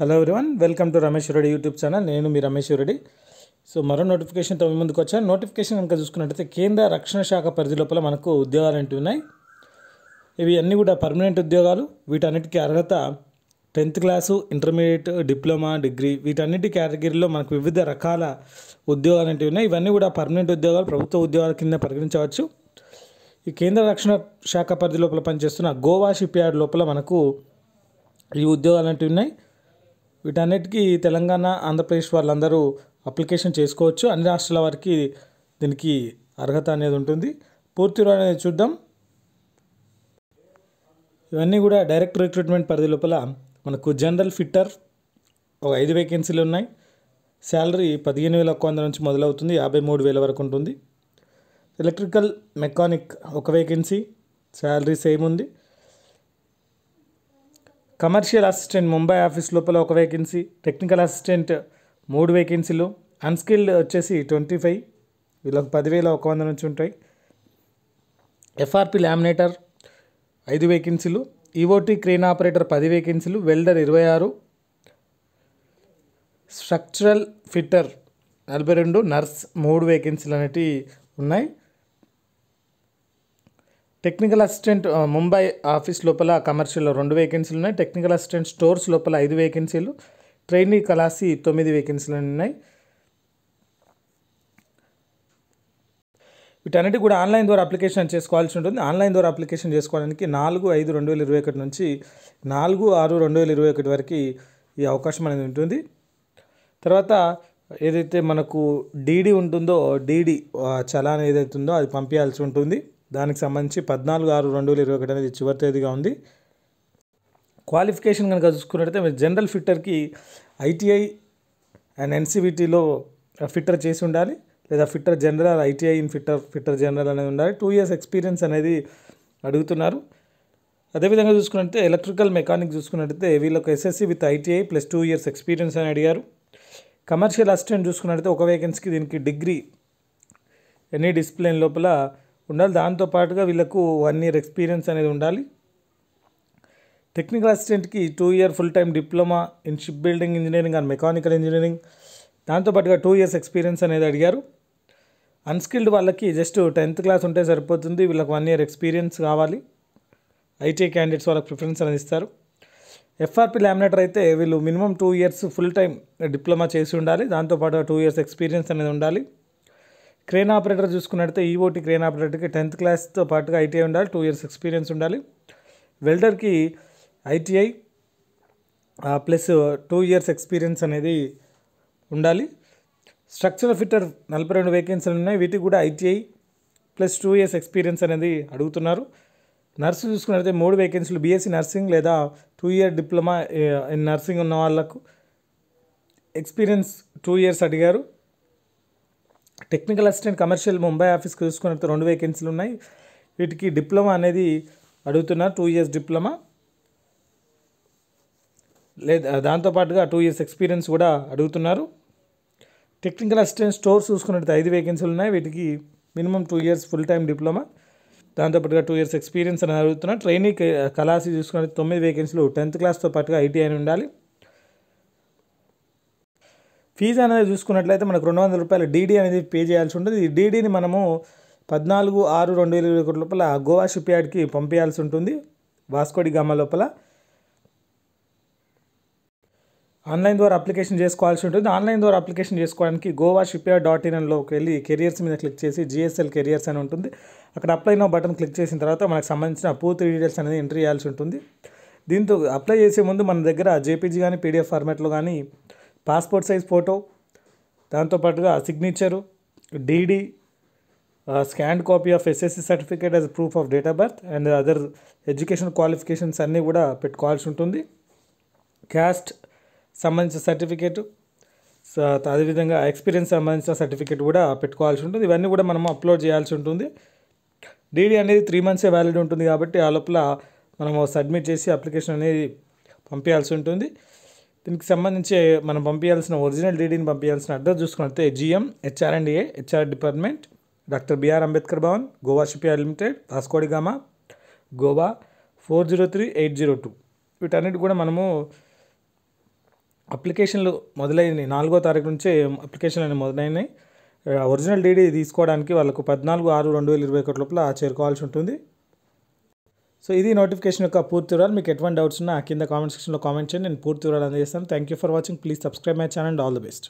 hello everyone welcome to Rameshwara Reddy YouTube channel నేను మీ Ramesh Reddy so మరో నోటిఫికేషన్తో మీ ముందుకు వచ్చాను నోటిఫికేషన్ కనుక చూసుకున్నట్టయితే కేంద్ర రక్షణ శాఖ పరిధి లోపల మనకు ఉద్యోగాలు అంటూ ఉన్నాయి ఇవి అన్నీ కూడా పర్మనెంట్ ఉద్యోగాలు వీటన్నిటికీ అర్హత tenth class intermediate diploma degree వీటన్నిటి కేటగిరీలో మనకు వివిధ రకాల ఉద్యోగాలు అంటూ ఉన్నాయి ఇవన్నీ కూడా పర్మనెంట్ ఉద్యోగాలు ప్రభుత్వ ఉద్యోగాల కింద పరిగణించవచ్చు ఈ కేంద్ర రక్షణ శాఖ పరిధి లోపల పనిచేస్తున్న గోవా షిప్ యార్డ్ లోపల మనకు ఈ ఉద్యోగాలు ఉన్నాయి వీటన్నిటికీ తెలంగాణ ఆంధ్రప్రదేశ్ వాళ్ళందరూ అప్లికేషన్ చేసుకోవచ్చు అన్ని రాష్ట్రాల వారికి దీనికి అర్హత అనేది ఉంటుంది పూర్తి అనేది చూద్దాం ఇవన్నీ కూడా డైరెక్ట్ రిక్రూట్మెంట్ పరిధి లోపల మనకు జనరల్ ఫిట్టర్ ఒక ఐదు వేకెన్సీలు ఉన్నాయి శాలరీ పదిహేను వేల ఒక్క వందల నుంచి మొదలవుతుంది యాభై మూడు వేల వరకు ఉంటుంది ఎలక్ట్రికల్ మెకానిక్ ఒక వేకెన్సీ శాలరీ సేమ్ ఉంది కమర్షియల్ అసిస్టెంట్ ముంబై ఆఫీస్ లోపల ఒక వేకెన్సీ టెక్నికల్ అసిస్టెంట్ మూడు వేకెన్సీలు అన్స్కిల్డ్ వచ్చేసి ట్వంటీ ఫైవ్ వీళ్ళకి పదివేల ఒక వంద నుంచి ఉంటాయి ఎఫ్ఆర్పి లామినేటర్ ఐదు వేకెన్సీలు ఈఓటీ క్రేన్ ఆపరేటర్ పది వేకెన్సీలు వెల్డర్ ఇరవై ఆరు స్ట్రక్చరల్ ఫిట్టర్ నలభై రెండు నర్స్ మూడు వేకెన్సీలు అనేవి ఉన్నాయి టెక్నికల్ అసిస్టెంట్ ముంబై ఆఫీస్ లోపల కమర్షియల్లో రెండు వేకెన్సీలు ఉన్నాయి టెక్నికల్ అసిస్టెంట్ స్టోర్స్ లోపల ఐదు వేకెన్సీలు ట్రైనింగ్ కలాసి తొమ్మిది వేకెన్సీలు ఉన్నాయి వీటన్నిటి కూడా ఆన్లైన్ ద్వారా అప్లికేషన్ చేసుకోవాల్సి ఉంటుంది ఆన్లైన్ ద్వారా అప్లికేషన్ చేసుకోవడానికి నాలుగు ఐదు రెండు వేల ఇరవై ఒకటి నుంచి నాలుగు ఆరు రెండు వేల ఇరవై ఒకటి వరకు ఈ అవకాశం అనేది ఉంటుంది తర్వాత ఏదైతే మనకు డీడీ ఉంటుందో డీడీ చలాన్ ఏదైతుందో అది పంపించాల్సి ఉంటుంది దానికి సంబంధించి పద్నాలుగు ఆరు రెండు వేల ఇరవై ఒకటి అనేది చివరి తేదీగా ఉంది క్వాలిఫికేషన్ కనుక చూసుకున్నట్టయితే మీరు జనరల్ ఫిట్టర్కి ఐటీఐ అండ్ ఎన్సీబీటీలో ఫిట్టర్ చేసి ఉండాలి లేదా fitter general ITI in fitter fitter general అనేది ఉండాలి టూ ఇయర్స్ ఎక్స్పీరియన్స్ అనేది అడుగుతున్నారు అదేవిధంగా చూసుకున్నట్టే ఎలక్ట్రికల్ మెకానిక్ చూసుకున్నట్టయితే వీళ్ళకి SSC with ITI plus two years experience అని అడిగారు కమర్షియల్ అసిస్టెంట్ చూసుకున్నట్టయితే ఒక వేకెన్సీకి దీనికి డిగ్రీ ఎనీ డిసిప్లిన్ లోపల ఉండాలి దాంతోపాటుగా వీళ్ళకు వన్ ఇయర్ ఎక్స్పీరియన్స్ అనేది ఉండాలి టెక్నికల్ అసిస్టెంట్కి two year full time diploma in ship building engineering and mechanical engineering దాంతోపాటుగా టూ ఇయర్స్ ఎక్స్పీరియన్స్ అనేది అడిగారు అన్స్కిల్డ్ వాళ్ళకి జస్ట్ టెన్త్ క్లాస్ ఉంటే సరిపోతుంది వీళ్ళకి వన్ ఇయర్ ఎక్స్పీరియన్స్ కావాలి ఐటీఐ క్యాండిడేట్స్ వాళ్ళకి ప్రిఫరెన్స్ అనేది ఇస్తారు ఎఫ్ఆర్పి ల్యామినేటర్ అయితే వీళ్ళు minimum two years full time diploma చేసి ఉండాలి దాంతోపాటు టూ ఇయర్స్ ఎక్స్పీరియన్స్ అనేది ఉండాలి క్రేన్ ఆపరేటర్ చూసుకున్నట్టయితే ఈఓటీ e క్రేన్ ఆపరేటర్కి టెన్త్ క్లాస్తో పాటుగా ఐటీఐ ఉండాలి టూ ఇయర్స్ ఎక్స్పీరియన్స్ ఉండాలి వెల్డర్కి ITI plus two years experience అనేది ఉండాలి స్ట్రక్చరల్ ఫిట్టర్ నలభై రెండు వేకెన్సీలు ఉన్నాయి వీటికి కూడా ITI plus two years experience అనేది అడుగుతున్నారు నర్సు చూసుకున్నట్టయితే మూడు వేకెన్సీలు బీఎస్సీ నర్సింగ్ లేదా two year diploma in nursing ఉన్న వాళ్ళకు ఎక్స్పీరియన్స్ టూ ఇయర్స్ అడిగారు టెక్నికల్ అసిస్టెంట్ కమర్షియల్ ముంబై ఆఫీస్కి చూసుకున్నట్టు రెండు వేకెన్సీలు ఉన్నాయి వీటికి డిప్లొమా అనేది అడుగుతున్నారు టూ ఇయర్స్ డిప్లొమా లేదా దాంతోపాటుగా టూ ఇయర్స్ ఎక్స్పీరియన్స్ కూడా అడుగుతున్నారు టెక్నికల్ అసిస్టెంట్ స్టోర్స్ చూసుకున్నట్టు ఐదు వేకెన్సీలు ఉన్నాయి వీటికి minimum two years full time diploma దాంతోపాటుగా టూ ఇయర్స్ ఎక్స్పీరియన్స్ అని అడుగుతున్నా ట్రైనింగ్ కళాసి చూసుకున్నట్టు తొమ్మిది వేకెన్సీలు టెన్త్ క్లాస్తో పాటుగా అని ఉండాలి ఫీజు అనేది చూసుకున్నట్లయితే మనకు రెండు వందల రూపాయల డీడీ అనేది పే చేయాల్సి ఉంటుంది ఈ డీడీని మనము పద్నాలుగు ఆరు రెండు వేల ఇరవై లోపల గోవా షిప్ యార్డ్కి పంపించాల్సి ఉంటుంది వాస్కోడి గామ లోపల ఆన్లైన్ ద్వారా అప్లికేషన్ చేసుకోవాల్సి ఉంటుంది ఆన్లైన్ ద్వారా అప్లికేషన్ చేసుకోవడానికి గోవా షిప్ యార్డ్ డాట్ ఇన్లోకి వెళ్ళి కెరియర్స్ మీద క్లిక్ చేసి జిఎస్ఎల్ కెరియర్స్ అని ఉంటుంది అక్కడ అప్లై నో బటన్ క్లిక్ చేసిన తర్వాత మనకు సంబంధించిన పూర్తి డీటెయిల్స్ అనేది ఎంట్రీ చేయాల్సి ఉంటుంది దీంతో అప్లై చేసే ముందు మన దగ్గర జేపీజీ కానీ పీడిఎఫ్ ఫార్మాట్లో కానీ పాస్పోర్ట్ సైజ్ ఫోటో దాంతోపాటుగా signature DD scan copy of SSC certificate as proof of date of birth and other education qualifications అన్నీ కూడా పెట్టుకోవాల్సి ఉంటుంది క్యాస్ట్ సంబంధించిన సర్టిఫికేటు అదేవిధంగా ఎక్స్పీరియన్స్ సంబంధించిన సర్టిఫికేట్ కూడా పెట్టుకోవాల్సి ఉంటుంది ఇవన్నీ కూడా మనం అప్లోడ్ చేయాల్సి ఉంటుంది డీడీ అనేది త్రీ మంత్సే వ్యాలిడ్ ఉంటుంది కాబట్టి ఆ లోపల మనము సబ్మిట్ చేసి అప్లికేషన్ అనేది పంపించాల్సి ఉంటుంది దీనికి సంబంధించి మనం పంపించాల్సిన ఒరిజినల్ డీడీని పంపించాల్సిన అడ్రస్ చూసుకున్నట్టే GM HRMDA HR department doctor BR Ambedkar Bhavan Goa shipyard limited Vasco da Gama Goa four zero three eight zero two వీటన్నిటి కూడా మనము అప్లికేషన్లు మొదలైనవి నాలుగో తారీఖు నుంచే అప్లికేషన్లు అనేవి మొదలైనవి ఒరిజినల్ డీడీ తీసుకోవడానికి వాళ్ళకు పద్నాలుగు ఆరు రెండు వేల ఇరవై ఒకటి లోపల చేరుకోవాల్సి ఉంటుంది సో ఇది నోటిఫికేషన్ యొక్క పూర్తి వివరాలు మీకు ఎటువంటి డౌట్స్ ఉన్నా కింద కామెంట్ సెక్షన్లో కామెంట్ చేయండి నేను పూర్తి వివరాలు అందజేస్తాను thank you for watching please subscribe my channel and all the best